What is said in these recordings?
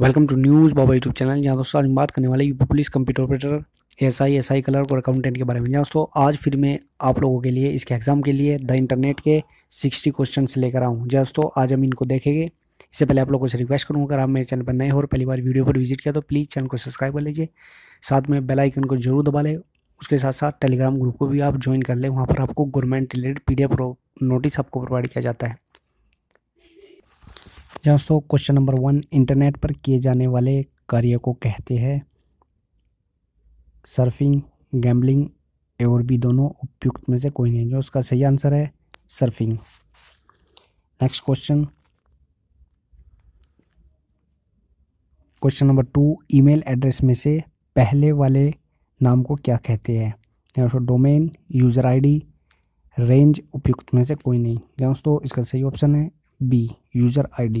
welcome to news Baba YouTube channel यहाँ दोस्तों आज हम बात करने वाले UP police computer operator S I S I clerk और अकाउंटेंट के बारे में दोस्तों आज फिर मैं आप लोगों के लिए इसके एग्ज़ाम के लिए द इंटरनेट के सिक्सटी क्वेश्चन लेकर आऊँ दोस्तों आज हम इनको देखेंगे इससे पहले आप लोगों से रिक्वेस्ट करूँगा अगर आप मेरे चैनल पर नए हो और पहली बार वीडियो पर विजिट किया तो प्लीज़ चैनल को सब्सक्राइब कर लीजिए साथ में बेलाइकन को जरूर दबा लें उसके साथ साथ टेलीग्राम ग्रुप को भी आप ज्वाइन कर लें वहाँ पर आपको गवर्नमेंट रिलेटेड पी नोटिस आपको प्रोवाइड किया जाता है दोस्तों क्वेश्चन नंबर वन इंटरनेट पर किए जाने वाले कार्य को कहते हैं सर्फिंग गैम्बलिंग और भी दोनों उपयुक्त में से कोई नहीं जो उसका सही आंसर है surfing next question question number two email address में से पहले वाले नाम को क्या कहते हैं दोस्तों डोमेन यूज़र आईडी रेंज उपयुक्त में से कोई नहीं दोस्तों इसका सही ऑप्शन है बी यूज़र आईडी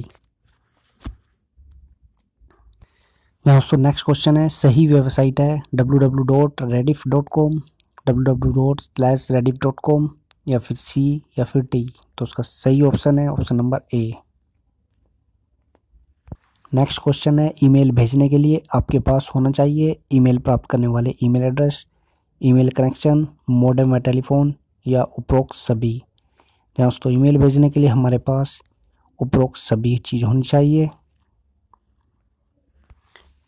दोस्तों नेक्स्ट क्वेश्चन है सही वेबसाइट है W W dot Rediff dot com W W dot slash Rediff dot com या फिर सी या फिर टी तो उसका सही ऑप्शन है option number A next question है ईमेल भेजने के लिए आपके पास होना चाहिए ईमेल प्राप्त करने वाले email address email connection modem telephone या उपरोक्त सभी दोस्तों ईमेल भेजने के लिए हमारे पास उपरोक्त सभी चीज़ होनी चाहिए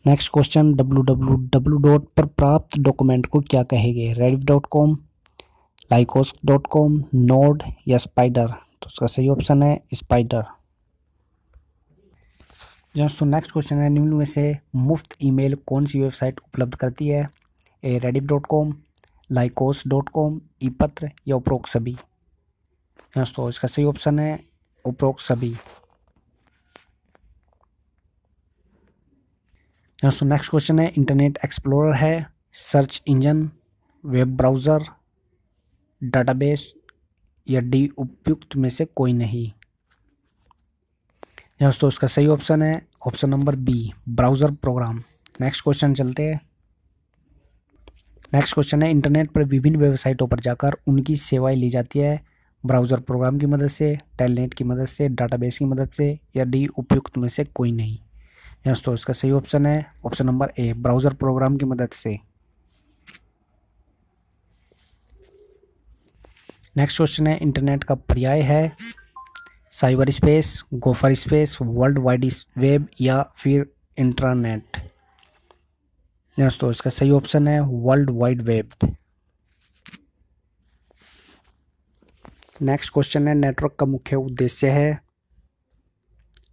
next question W W W dot पर प्राप्त डॉक्यूमेंट को क्या कहेंगे Rediff dot com Lycos dot com node या स्पाइडर तो उसका सही ऑप्शन है स्पाइडर दोस्तों नेक्स्ट क्वेश्चन है निम्न में से मुफ्त ईमेल कौन सी वेबसाइट उपलब्ध करती है A Rediff dot com Lycos dot com e पत्र या उपरोक्त सभी दोस्तों इसका सही ऑप्शन है उपरोक्त सभी दोस्तों नेक्स्ट क्वेश्चन है इंटरनेट एक्सप्लोरर है search engine web browser database या डी उपयुक्त में से कोई नहीं दोस्तों इसका सही ऑप्शन है option number B browser program next question चलते हैं नेक्स्ट क्वेश्चन है इंटरनेट पर विभिन्न वेबसाइटों पर जाकर उनकी सेवाएं ली जाती है ब्राउज़र प्रोग्राम की मदद से टेलनेट की मदद से डाटाबेस की मदद से या डी उपयुक्त में से कोई नहीं दोस्तों इसका सही ऑप्शन है option number A browser program की मदद से नेक्स्ट क्वेश्चन है इंटरनेट का पर्याय है cyber space gopher space world wide web या फिर इंटरनेट दोस्तों इसका सही ऑप्शन है world wide web next question है नेटवर्क का मुख्य उद्देश्य है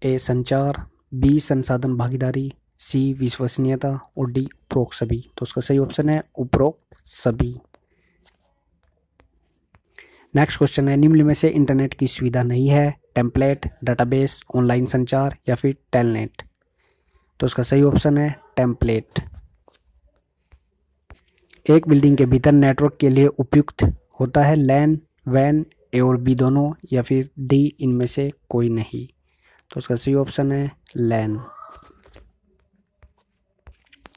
ए संचार बी संसाधन भागीदारी सी विश्वसनीयता और डी उपरोक्त सभी तो उसका सही ऑप्शन है उपरोक्त सभी नेक्स्ट क्वेश्चन है निम्न में से इंटरनेट की सुविधा नहीं है टेम्पलेट डाटाबेस ऑनलाइन संचार या फिर टेलनेट तो उसका सही ऑप्शन है टेम्पलेट एक बिल्डिंग के भीतर नेटवर्क के लिए उपयुक्त होता है लैन वैन ए और बी दोनों या फिर डी इनमें से कोई नहीं तो उसका सी ऑप्शन है लैन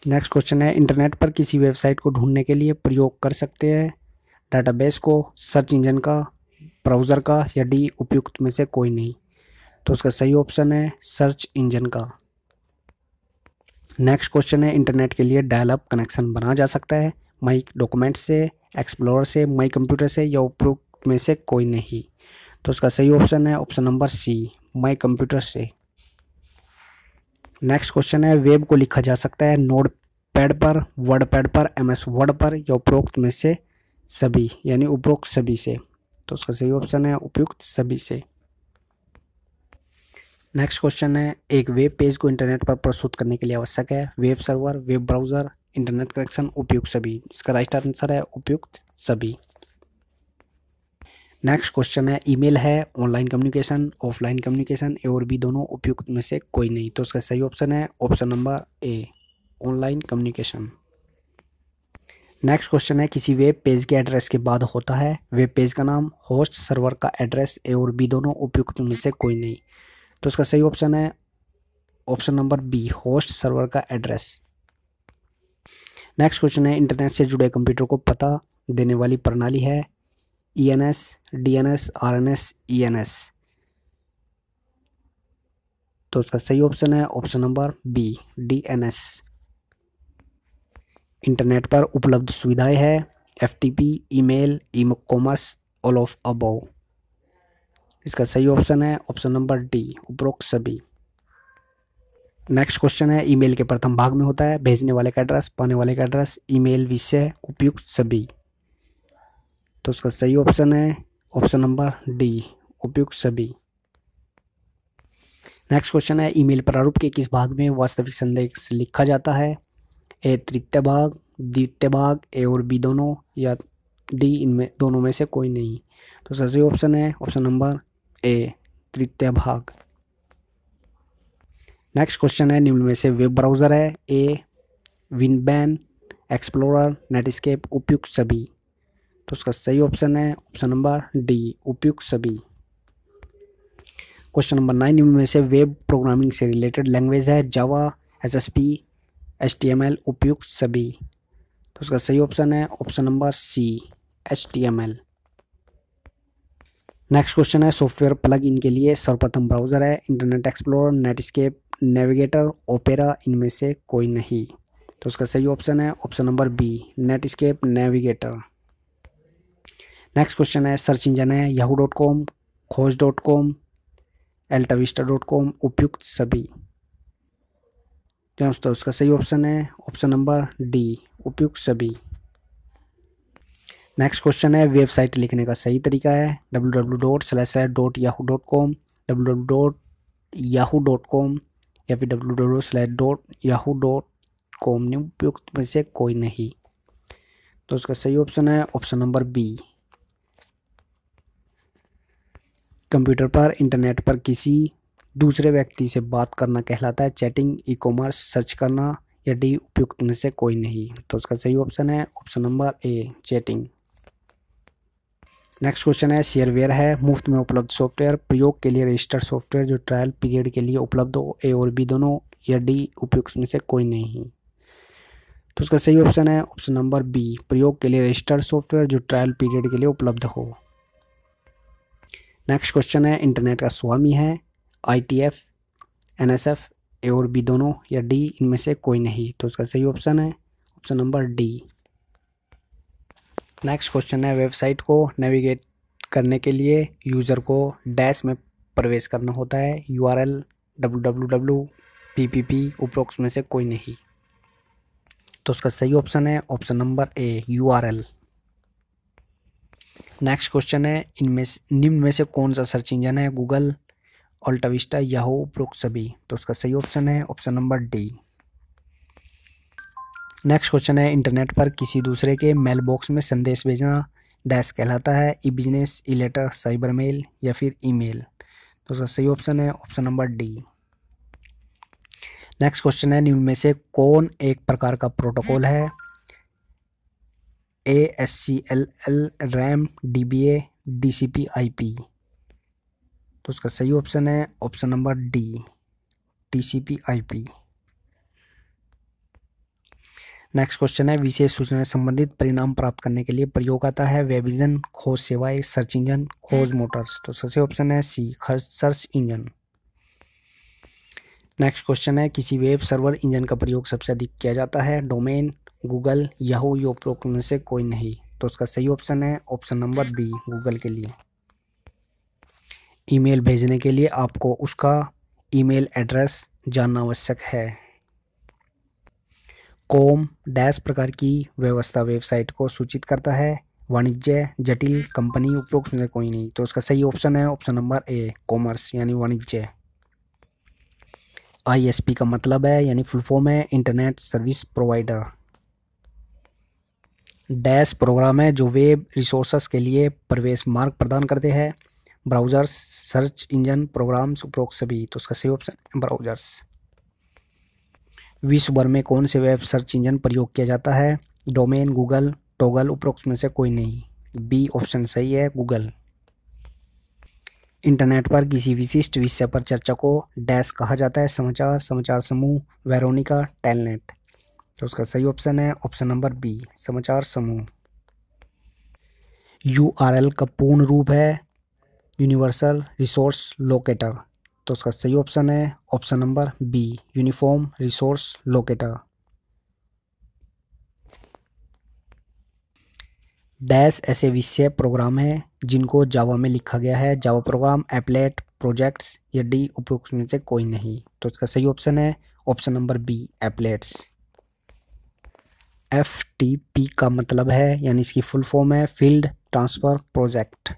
नेक्स्ट क्वेश्चन है इंटरनेट पर किसी वेबसाइट को ढूंढने के लिए प्रयोग कर सकते हैं डाटाबेस को सर्च इंजन का ब्राउज़र का या डी उपयुक्त में से कोई नहीं तो उसका सही ऑप्शन है सर्च इंजन का नेक्स्ट क्वेश्चन है इंटरनेट के लिए डायल अप कनेक्शन बना जा सकता है माई डॉक्यूमेंट से एक्सप्लोर से माई कंप्यूटर से या उपयुक्त में से कोई नहीं तो उसका सही ऑप्शन है option number C my computer से नेक्स्ट क्वेश्चन है वेब को लिखा जा सकता है नोट पैड पर वर्ड पैड पर एम एस वर्ड पर या उपरोक्त में से सभी यानी उपरोक्त सभी से तो उसका सही ऑप्शन है उपयुक्त सभी से नेक्स्ट क्वेश्चन है एक वेब पेज को इंटरनेट पर प्रस्तुत करने के लिए आवश्यक है web server web browser internet connection उपयुक्त सभी इसका राइट आंसर है उपयुक्त सभी नेक्स्ट क्वेश्चन है ईमेल है ऑनलाइन कम्युनिकेशन ऑफलाइन कम्युनिकेशन और बी दोनों उपयुक्त में से कोई नहीं तो उसका सही ऑप्शन है option number A online communication next question है किसी वेब पेज के एड्रेस के बाद होता है वेब पेज का नाम होस्ट सर्वर का एड्रेस ए और बी दोनों उपयुक्त में से कोई नहीं तो उसका सही ऑप्शन है option number B host server का एड्रेस नेक्स्ट क्वेश्चन है इंटरनेट से जुड़े कंप्यूटर को पता देने वाली प्रणाली है E N S D N S R N S E N S तो उसका सही ऑप्शन है option number B D N S internet पर उपलब्ध सुविधाएं हैं F T P email e commerce all of above इसका सही ऑप्शन है ऑप्शन नंबर डी उपरोक्त सभी नेक्स्ट क्वेश्चन है ईमेल के प्रथम भाग में होता है भेजने वाले का एड्रेस पाने वाले का एड्रेस ईमेल विषय उपयुक्त सभी तो उसका सही ऑप्शन है ऑप्शन नंबर डी उपयुक्त सभी नेक्स्ट क्वेश्चन है ईमेल प्रारूप के किस भाग में वास्तविक संदेश लिखा जाता है ए तृतीय भाग द्वितीय भाग ए और बी दोनों या डी इनमें दोनों में से कोई नहीं तो उसका सही ऑप्शन है ऑप्शन नंबर ए तृतीय भाग नेक्स्ट क्वेश्चन है निम्न में से वेब ब्राउज़र है ए विनबैन एक्सप्लोरर नेटस्केप उपयुक्त सभी तो उसका सही ऑप्शन है ऑप्शन नंबर डी उपयुक्त सभी क्वेश्चन नंबर नाइन इनमें से वेब प्रोग्रामिंग से रिलेटेड लैंग्वेज है Java S S P H T M L उपयुक्त सभी तो उसका सही ऑप्शन है option number C H T M L next question है सॉफ्टवेयर प्लग इन के लिए सर्वप्रथम ब्राउज़र है internet explore Netscape Navigator Opera इनमें से कोई नहीं तो उसका सही ऑप्शन है option number B Netscape Navigator next question है सर्च इंजन है याहू डॉट कॉम खोज dot com AltaVista dot com उपयुक्त सभी तो दोस्तों उसका सही ऑप्शन है ऑप्शन नंबर डी उपयुक्त सभी नेक्स्ट क्वेश्चन है वेबसाइट लिखने का सही तरीका है W W dot slash slash dot Yahoo dot com W W dot Yahoo dot com या फिर W W slash dot Yahoo dot com ने उपयुक्त में से कोई नहीं तो उसका सही ऑप्शन है ऑप्शन नंबर बी कंप्यूटर पर इंटरनेट पर किसी दूसरे व्यक्ति से बात करना कहलाता है चैटिंग ई कॉमर्स सर्च करना या डी उपयुक्त में से कोई नहीं तो उसका सही ऑप्शन है option number A chatting next question है शेयरवेयर है मुफ्त में उपलब्ध सॉफ्टवेयर प्रयोग के लिए रजिस्टर्ड सॉफ्टवेयर जो ट्रायल पीरियड के लिए उपलब्ध हो ए और बी दोनों या डी उपयुक्त में से कोई नहीं तो उसका सही ऑप्शन है ऑप्शन नंबर बी प्रयोग के लिए रजिस्टर्ड सॉफ्टवेयर जो ट्रायल पीरियड के लिए उपलब्ध हो नेक्स्ट क्वेश्चन है इंटरनेट का स्वामी है आईटीएफ एनएसएफ ए और बी दोनों या डी इनमें से कोई नहीं तो इसका सही ऑप्शन है option number D next question है वेबसाइट को नेविगेट करने के लिए यूज़र को डैश में प्रवेश करना होता है U R L W W W P P P उपरोक्त में से कोई नहीं तो उसका सही ऑप्शन है option number A U R L next question है इनमें निम्न में से कौन सा सर्च इंजन है गूगल ऑल्टाविस्टा याहू प्रोक सभी तो उसका सही ऑप्शन है option number D next question है इंटरनेट पर किसी दूसरे के मेल बॉक्स में संदेश भेजना डैश कहलाता है e business e letter cyber mail या फिर ईमेल तो उसका सही ऑप्शन है option number D next question है निम्न में से कौन एक प्रकार का प्रोटोकॉल है A S C L L RAM D B A D C P I P तो उसका सही ऑप्शन है option number D T C P I P next question है विशेष सूचना संबंधित परिणाम प्राप्त करने के लिए प्रयोग आता है वेबिजन खोज सेवाएं सर्च इंजन खोज मोटर्स तो सही ऑप्शन है सी खर्च सर्च इंजन नेक्स्ट क्वेश्चन है किसी वेब सर्वर इंजन का प्रयोग सबसे अधिक किया जाता है डोमेन गूगल याहू उपरोक्त में से कोई नहीं तो उसका सही ऑप्शन है ऑप्शन नंबर बी गूगल के लिए ईमेल भेजने के लिए आपको उसका ईमेल एड्रेस जानना आवश्यक है कॉम डैश प्रकार की व्यवस्था वेबसाइट को सूचित करता है वाणिज्य जटिल कंपनी उपरोक्त में कोई नहीं तो उसका सही ऑप्शन है ऑप्शन नंबर ए कॉमर्स यानी वाणिज्य आईएसपी का मतलब है यानी फुल फॉर्म है internet service provider dash program है जो वेब रिसोर्सेस के लिए प्रवेश मार्ग प्रदान करते हैं ब्राउजर्स सर्च इंजन प्रोग्राम्स उपरोक्त सभी तो उसका सही ऑप्शन ब्राउजर्स विश्व भर में कौन से वेब सर्च इंजन प्रयोग किया जाता है डोमेन गूगल टोगल उपरोक्त में से कोई नहीं बी ऑप्शन सही है गूगल इंटरनेट पर किसी विशिष्ट विषय पर चर्चा को डैश कहा जाता है समाचार समाचार समूह वेरोनिका टेलनेट तो उसका सही ऑप्शन है ऑप्शन नंबर बी समाचार समूह यू आर एल का पूर्ण रूप है यूनिवर्सल रिसोर्स लोकेटर तो उसका सही ऑप्शन है option number B uniform resource locator dash ऐसे विषय प्रोग्राम है जिनको जावा में लिखा गया है जावा प्रोग्राम एप्लेट प्रोजेक्ट्स या डी उपयोग में से कोई नहीं तो उसका सही ऑप्शन है option number B applets F T P का मतलब है यानी इसकी फुल फॉर्म है field transfer project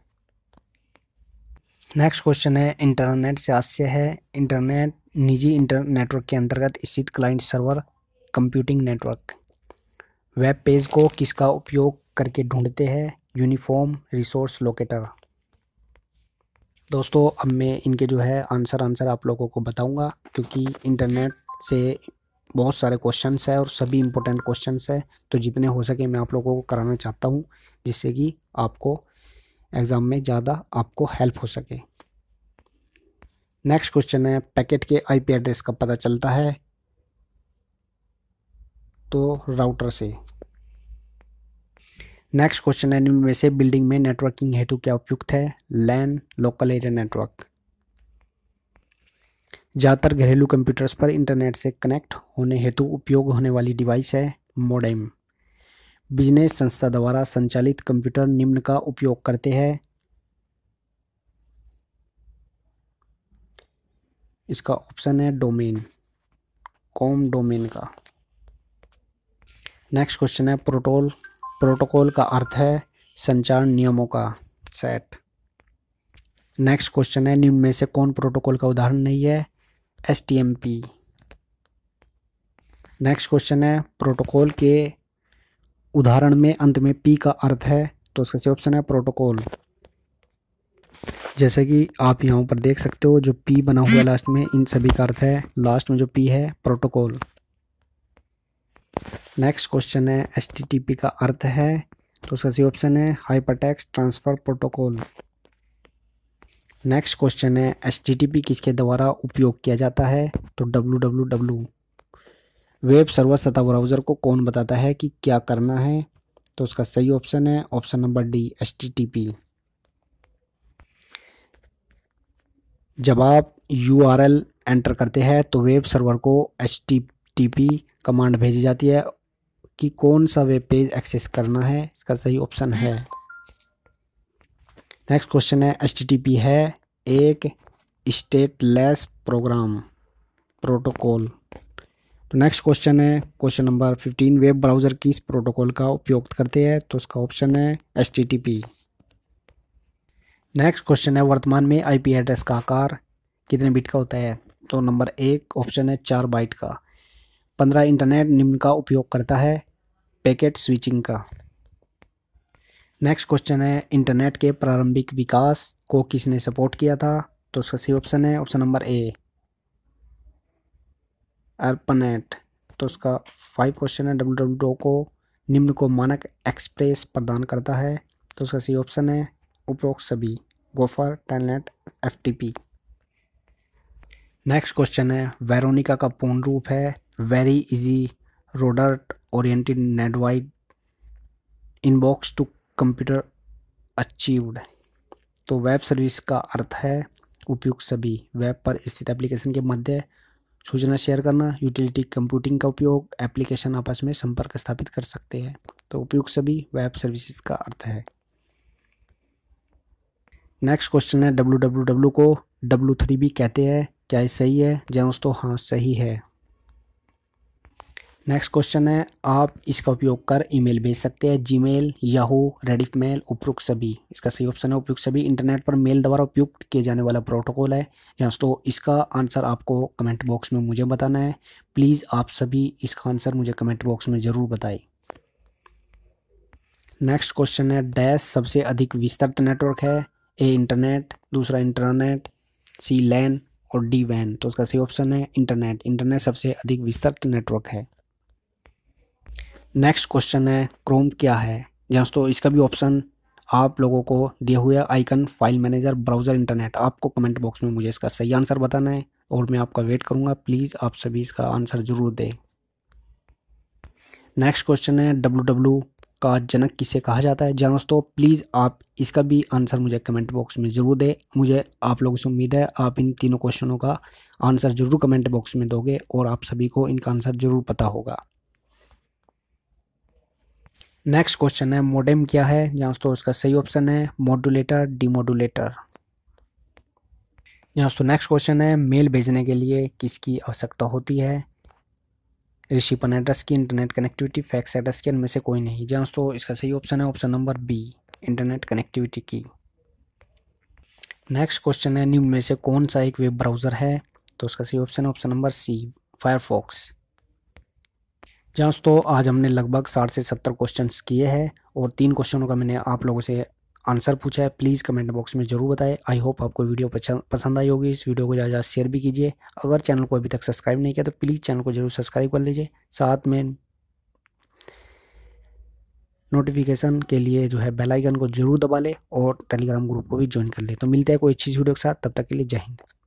next question है इंटरनेट से आशय है इंटरनेट निजी इंटरनेटवर्क के अंतर्गत स्थित client server computing network web page को किसका उपयोग करके ढूंढते हैं यूनिफॉर्म रिसोर्स लोकेटर दोस्तों अब मैं इनके जो है आंसर आंसर आप लोगों को बताऊंगा क्योंकि इंटरनेट से बहुत सारे क्वेश्चन है और सभी इंपॉर्टेंट क्वेश्चन है तो जितने हो सके मैं आप लोगों को कराना चाहता हूँ जिससे कि आपको एग्ज़ाम में ज़्यादा आपको हेल्प हो सके नेक्स्ट क्वेश्चन है पैकेट के आईपी एड्रेस का पता चलता है तो राउटर से नेक्स्ट क्वेश्चन है निम्न में से बिल्डिंग में नेटवर्किंग हेतु क्या उपयुक्त है लैन लोकल एरिया नेटवर्क ज़्यादातर घरेलू कंप्यूटर्स पर इंटरनेट से कनेक्ट होने हेतु उपयोग होने वाली डिवाइस है मोडेम बिजनेस संस्था द्वारा संचालित कंप्यूटर निम्न का उपयोग करते हैं इसका ऑप्शन है डोमेन कॉम डोमेन का नेक्स्ट क्वेश्चन है प्रोटोल प्रोटोकॉल का अर्थ है संचार नियमों का सेट नेक्स्ट क्वेश्चन है निम्न में से कौन प्रोटोकॉल का उदाहरण नहीं है S T M P next question है प्रोटोकॉल के उदाहरण में अंत में पी का अर्थ है तो उसका सही ऑप्शन है प्रोटोकॉल जैसे कि आप यहाँ पर देख सकते हो जो पी बना हुआ लास्ट में इन सभी का अर्थ है लास्ट में जो पी है प्रोटोकॉल नेक्स्ट क्वेश्चन है पी का अर्थ है तो उसका सही ऑप्शन है hypertext transfer protocol next question है एच किसके द्वारा उपयोग किया जाता है तो डब्लू वेब सर्वर सतह ब्राउज़र को कौन बताता है कि क्या करना है तो उसका सही ऑप्शन है ऑप्शन नंबर डी एच जब आप यू एंटर करते हैं तो वेब सर्वर को एच कमांड भेजी जाती है कि कौन सा वेब पेज एक्सेस करना है इसका सही ऑप्शन है नेक्स्ट क्वेश्चन है एच है एक स्टेटलेस प्रोग्राम प्रोटोकॉल तो नेक्स्ट क्वेश्चन है question number fifteen web browser किस प्रोटोकॉल का उपयोग करते हैं तो उसका ऑप्शन है एच नेक्स्ट क्वेश्चन है वर्तमान में आईपी एड्रेस का आकार कितने बिट का होता है तो नंबर एक ऑप्शन है चार बाइट का पंद्रह इंटरनेट निम्न का उपयोग करता है पैकेट स्विचिंग का नेक्स्ट क्वेश्चन है इंटरनेट के प्रारंभिक विकास को किसने सपोर्ट किया था तो उसका सी ऑप्शन है ऑप्शन नंबर ए अर्पनेट तो उसका फाइव क्वेश्चन है डब्ल्यू डब्ल्यू को निम्न को मानक एक्सप्रेस प्रदान करता है तो उसका सी ऑप्शन है उपरोक्त सभी gopher talent F T P next question है वेरोनिका का पूर्ण रूप है very easy rodent oriented netwide inbox to computer achieved तो वेब सर्विस का अर्थ है उपयुक्त सभी वेब पर स्थित एप्लीकेशन के मध्य सूचना शेयर करना यूटिलिटी कंप्यूटिंग का उपयोग एप्लीकेशन आपस में संपर्क स्थापित कर सकते हैं तो उपयुक्त सभी वेब सर्विसेज का अर्थ है नेक्स्ट क्वेश्चन है डब्लू डब्लू डब्लू को डब्लू थ्री भी कहते हैं क्या ये सही है जय दोस्तों हाँ सही है नेक्स्ट क्वेश्चन है आप इसका उपयोग कर ईमेल भेज सकते हैं जीमेल याहू रेडिफ मेल उपयुक्त सभी इसका सही ऑप्शन है उपयुक्त सभी इंटरनेट पर मेल द्वारा उपयुक्त किए जाने वाला प्रोटोकॉल है दोस्तों इसका आंसर आपको कमेंट बॉक्स में मुझे बताना है प्लीज़ आप सभी इसका आंसर मुझे कमेंट बॉक्स में ज़रूर बताएं नेक्स्ट क्वेश्चन है डैश सबसे अधिक विस्तृत नेटवर्क है ए इंटरनेट दूसरा इंटरनेट सी लैन और डी वैन तो उसका सही ऑप्शन है इंटरनेट इंटरनेट सबसे अधिक विस्तृत नेटवर्क है नेक्स्ट क्वेश्चन है क्रोम क्या है हाँ, दोस्तों इसका भी ऑप्शन आप लोगों को दिए हुए icon file manager browser internet आपको कमेंट बॉक्स में मुझे इसका सही आंसर बताना है और मैं आपका वेट करूँगा प्लीज़ आप सभी इसका आंसर ज़रूर दें नेक्स्ट क्वेश्चन है डब्लू डब्लू का जनक किसे कहा जाता है जहाँ दोस्तों प्लीज़ आप इसका भी आंसर मुझे कमेंट बॉक्स में ज़रूर दें मुझे आप लोगों से उम्मीद है आप इन तीनों क्वेश्चनों का आंसर ज़रूर कमेंट बॉक्स में दोगे और आप सभी को इनका आंसर ज़रूर पता होगा नेक्स्ट क्वेश्चन है मोडेम क्या है यहाँ दोस्तों इसका सही ऑप्शन है मॉड्यूलेटर डिमोडुलेटर यहाँ दोस्तों नेक्स्ट क्वेश्चन है मेल भेजने के लिए किसकी आवश्यकता होती है रिसीपन एड्रेस की इंटरनेट कनेक्टिविटी फैक्स एड्रेस की इनमें से कोई नहीं जहाँ दोस्तों इसका सही ऑप्शन है option number B internet connectivity की नेक्स्ट क्वेश्चन है निम्न में से कौन सा एक वेब ब्राउज़र है तो उसका सही ऑप्शन है ऑप्शन नंबर सी फायरफॉक्स जहाँ दोस्तों आज हमने लगभग साठ से सत्तर क्वेश्चंस किए हैं और तीन क्वेश्चनों का मैंने आप लोगों से आंसर पूछा है प्लीज़ कमेंट बॉक्स में ज़रूर बताएं आई होप आपको वीडियो पसंद आई होगी इस वीडियो को ज़्यादा ज़्यादा शेयर भी कीजिए अगर चैनल को अभी तक सब्सक्राइब नहीं किया तो प्लीज़ चैनल को ज़रूर सब्सक्राइब कर लीजिए साथ में नोटिफिकेशन के लिए जो है बेल आइकन को जरूर दबा लें और टेलीग्राम ग्रुप को भी ज्वाइन कर लें तो मिलते हैं कोई अच्छी वीडियो के साथ तब तक के लिए जय हिंद